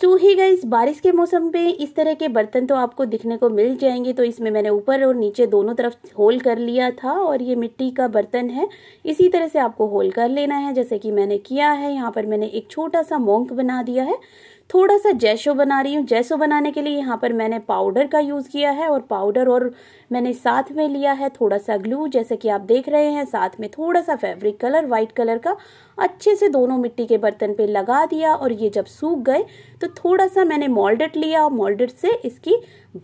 सो ही गई बारिश के मौसम पे इस तरह के बर्तन तो आपको दिखने को मिल जाएंगे तो इसमें मैंने ऊपर और नीचे दोनों तरफ होल कर लिया था और ये मिट्टी का बर्तन है इसी तरह से आपको होल कर लेना है जैसे कि मैंने किया है यहाँ पर मैंने एक छोटा सा मोंक बना दिया है थोड़ा सा जैसो बना रही हूँ जैसो बनाने के लिए यहाँ पर मैंने पाउडर का यूज़ किया है और पाउडर और मैंने साथ में लिया है थोड़ा सा ग्लू जैसे कि आप देख रहे हैं साथ में थोड़ा सा फैब्रिक कलर वाइट कलर का अच्छे से दोनों मिट्टी के बर्तन पे लगा दिया और ये जब सूख गए तो थोड़ा सा मैंने मोल्डेट लिया और मोल्डेट से इसकी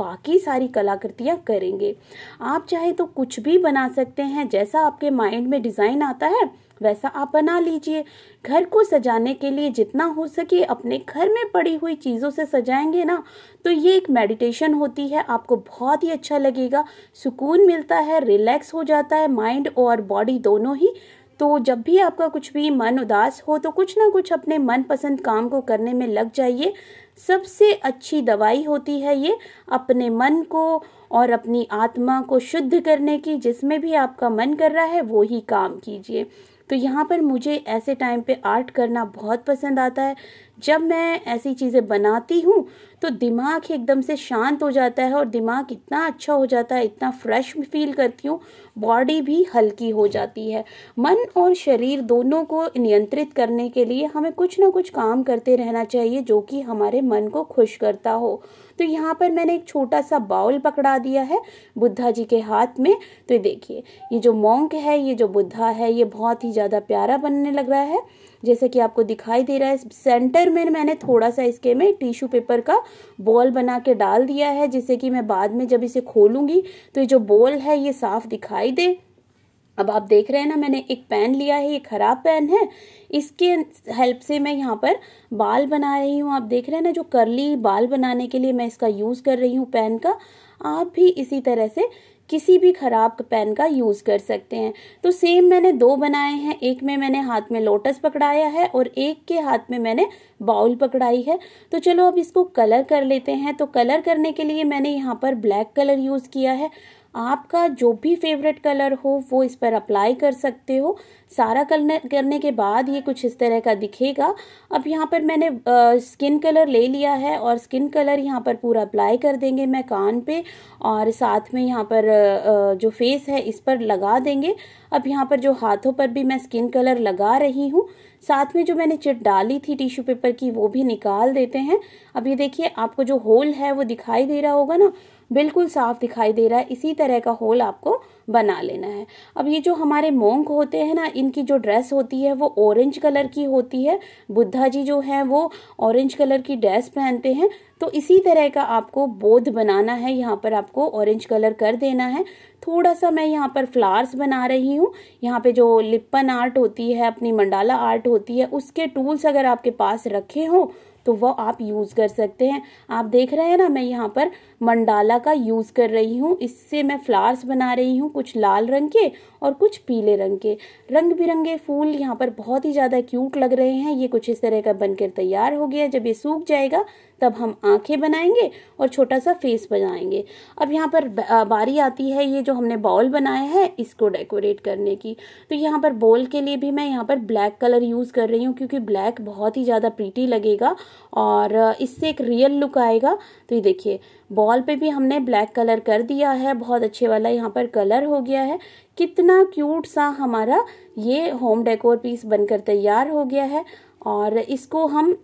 बाकी सारी कलाकृतियाँ करेंगे आप चाहे तो कुछ भी बना सकते हैं जैसा आपके माइंड में डिज़ाइन आता है वैसा आप बना लीजिए घर को सजाने के लिए जितना हो सके अपने घर में पड़ी हुई चीज़ों से सजाएंगे ना तो ये एक मेडिटेशन होती है आपको बहुत ही अच्छा लगेगा सुकून मिलता है रिलैक्स हो जाता है माइंड और बॉडी दोनों ही तो जब भी आपका कुछ भी मन उदास हो तो कुछ ना कुछ अपने मनपसंद काम को करने में लग जाइए सबसे अच्छी दवाई होती है ये अपने मन को और अपनी आत्मा को शुद्ध करने की जिसमें भी आपका मन कर रहा है वो ही काम कीजिए तो यहाँ पर मुझे ऐसे टाइम पे आर्ट करना बहुत पसंद आता है जब मैं ऐसी चीज़ें बनाती हूँ तो दिमाग एकदम से शांत हो जाता है और दिमाग इतना अच्छा हो जाता है इतना फ्रेश फील करती हूँ बॉडी भी हल्की हो जाती है मन और शरीर दोनों को नियंत्रित करने के लिए हमें कुछ ना कुछ काम करते रहना चाहिए जो कि हमारे मन को खुश करता हो तो यहाँ पर मैंने एक छोटा सा बाउल पकड़ा दिया है बुद्धा जी के हाथ में तो देखिए ये जो मोंक है ये जो बुद्धा है ये बहुत ही ज़्यादा प्यारा बनने लग रहा है जैसे कि आपको दिखाई दे रहा है सेंटर में मैंने थोड़ा सा इसके में टिश्यू पेपर का बॉल बना के डाल दिया है जिससे कि मैं बाद में जब इसे खोलूँगी तो ये जो बॉल है ये साफ दिखाई दे अब आप देख रहे हैं ना मैंने एक पेन लिया है ये खराब पेन है इसके हेल्प से मैं यहाँ पर बाल बना रही हूँ आप देख रहे हैं ना जो करली बाल बनाने के लिए मैं इसका यूज़ कर रही हूँ पेन का आप भी इसी तरह से किसी भी ख़राब पेन का यूज़ कर सकते हैं तो सेम मैंने दो बनाए हैं एक में मैंने हाथ में लोटस पकड़ाया है और एक के हाथ में मैंने बाउल पकड़ाई है तो चलो अब इसको कलर कर लेते हैं तो कलर करने के लिए मैंने यहाँ पर ब्लैक कलर यूज़ किया है आपका जो भी फेवरेट कलर हो वो इस पर अप्लाई कर सकते हो सारा करने करने के बाद ये कुछ इस तरह का दिखेगा अब यहाँ पर मैंने स्किन कलर ले लिया है और स्किन कलर यहाँ पर पूरा अप्लाई कर देंगे मैं कान पे और साथ में यहाँ पर आ, जो फेस है इस पर लगा देंगे अब यहाँ पर जो हाथों पर भी मैं स्किन कलर लगा रही हूँ साथ में जो मैंने चिट डाली थी टिश्यू पेपर की वो भी निकाल देते हैं अब ये देखिए आपको जो होल है वो दिखाई दे रहा होगा ना बिल्कुल साफ दिखाई दे रहा है इसी तरह का होल आपको बना लेना है अब ये जो हमारे मोंग होते हैं ना इनकी जो ड्रेस होती है वो ऑरेंज कलर की होती है बुद्धा जी जो हैं वो ऑरेंज कलर की ड्रेस पहनते हैं तो इसी तरह का आपको बोध बनाना है यहाँ पर आपको ऑरेंज कलर कर देना है थोड़ा सा मैं यहाँ पर फ्लावर्स बना रही हूँ यहाँ पे जो लिप्पन आर्ट होती है अपनी मंडाला आर्ट होती है उसके टूल्स अगर आपके पास रखे हों तो वो आप यूज़ कर सकते हैं आप देख रहे हैं ना मैं यहाँ पर मंडाला का यूज़ कर रही हूँ इससे मैं फ्लावर्स बना रही हूँ कुछ लाल रंग के और कुछ पीले रंग के रंग बिरंगे फूल यहाँ पर बहुत ही ज़्यादा क्यूट लग रहे हैं ये कुछ इस तरह का बनकर तैयार हो गया जब ये सूख जाएगा तब हम आंखें बनाएंगे और छोटा सा फेस बनाएंगे अब यहाँ पर बारी आती है ये जो हमने बॉल बनाया है इसको डेकोरेट करने की तो यहाँ पर बॉल के लिए भी मैं यहाँ पर ब्लैक कलर यूज़ कर रही हूँ क्योंकि ब्लैक बहुत ही ज़्यादा प्रीटी लगेगा और इससे एक रियल लुक आएगा तो ये देखिए बॉल पे भी हमने ब्लैक कलर कर दिया है बहुत अच्छे वाला यहाँ पर कलर हो गया है कितना क्यूट सा हमारा ये होम डेकोर पीस बनकर तैयार हो गया है और इसको हम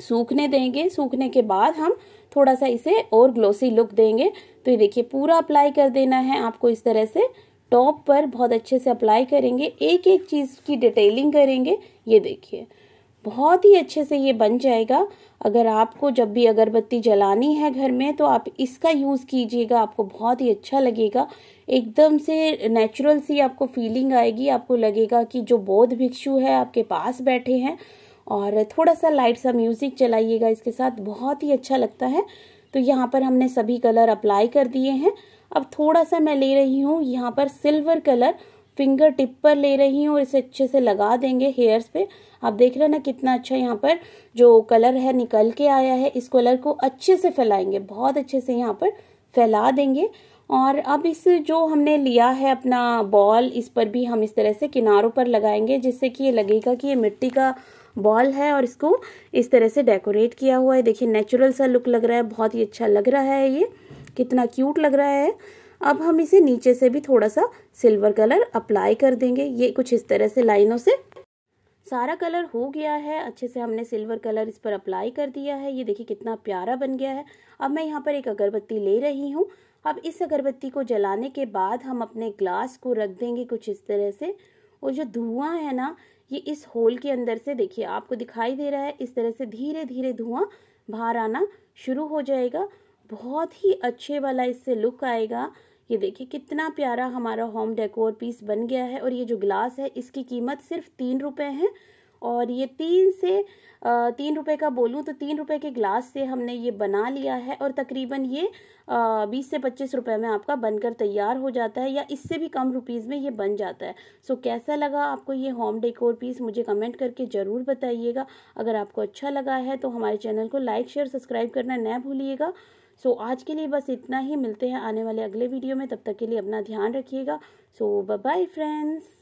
सूखने देंगे सूखने के बाद हम थोड़ा सा इसे और ग्लोसी लुक देंगे तो ये देखिए पूरा अप्लाई कर देना है आपको इस तरह से टॉप पर बहुत अच्छे से अप्लाई करेंगे एक एक चीज़ की डिटेलिंग करेंगे ये देखिए बहुत ही अच्छे से ये बन जाएगा अगर आपको जब भी अगरबत्ती जलानी है घर में तो आप इसका यूज़ कीजिएगा आपको बहुत ही अच्छा लगेगा एकदम से नेचुरल सी आपको फीलिंग आएगी आपको लगेगा कि जो बौद्ध भिक्षु है आपके पास बैठे हैं और थोड़ा सा लाइट सा म्यूज़िक चलाइएगा इसके साथ बहुत ही अच्छा लगता है तो यहाँ पर हमने सभी कलर अप्लाई कर दिए हैं अब थोड़ा सा मैं ले रही हूँ यहाँ पर सिल्वर कलर फिंगर टिप पर ले रही हूँ और इसे अच्छे से लगा देंगे हेयर्स पे आप देख रहे हैं ना कितना अच्छा यहाँ पर जो कलर है निकल के आया है इस कलर को अच्छे से फैलाएंगे बहुत अच्छे से यहाँ पर फैला देंगे और अब इस जो हमने लिया है अपना बॉल इस पर भी हम इस तरह से किनारों पर लगाएंगे जिससे कि ये लगेगा कि ये मिट्टी का बॉल है और इसको इस तरह से डेकोरेट किया हुआ है देखिए नेचुरल सा लुक लग रहा है बहुत ही अच्छा लग रहा है ये कितना क्यूट लग रहा है अब हम इसे नीचे से भी थोड़ा सा सिल्वर कलर अप्लाई कर देंगे ये कुछ इस तरह से लाइनों से सारा कलर हो गया है अच्छे से हमने सिल्वर कलर इस पर अप्लाई कर दिया है ये देखिए कितना प्यारा बन गया है अब मैं यहाँ पर एक अगरबत्ती ले रही हूँ अब इस अगरबत्ती को जलाने के बाद हम अपने ग्लास को रख देंगे कुछ इस तरह से और जो धुआं है ना ये इस होल के अंदर से देखिए आपको दिखाई दे रहा है इस तरह से धीरे धीरे धुआं बाहर आना शुरू हो जाएगा बहुत ही अच्छे वाला इससे लुक आएगा ये देखिए कितना प्यारा हमारा होम डेकोर पीस बन गया है और ये जो ग्लास है इसकी कीमत सिर्फ तीन रुपये है और ये तीन से तीन रुपए का बोलूँ तो तीन रुपए के ग्लास से हमने ये बना लिया है और तकरीबन ये बीस से पच्चीस रुपए में आपका बनकर तैयार हो जाता है या इससे भी कम रुपीज़ में ये बन जाता है सो कैसा लगा आपको ये होम डेकोर पीस मुझे कमेंट करके ज़रूर बताइएगा अगर आपको अच्छा लगा है तो हमारे चैनल को लाइक शेयर सब्सक्राइब करना न भूलिएगा सो so, आज के लिए बस इतना ही मिलते हैं आने वाले अगले वीडियो में तब तक के लिए अपना ध्यान रखिएगा सो बाय फ्रेंड्स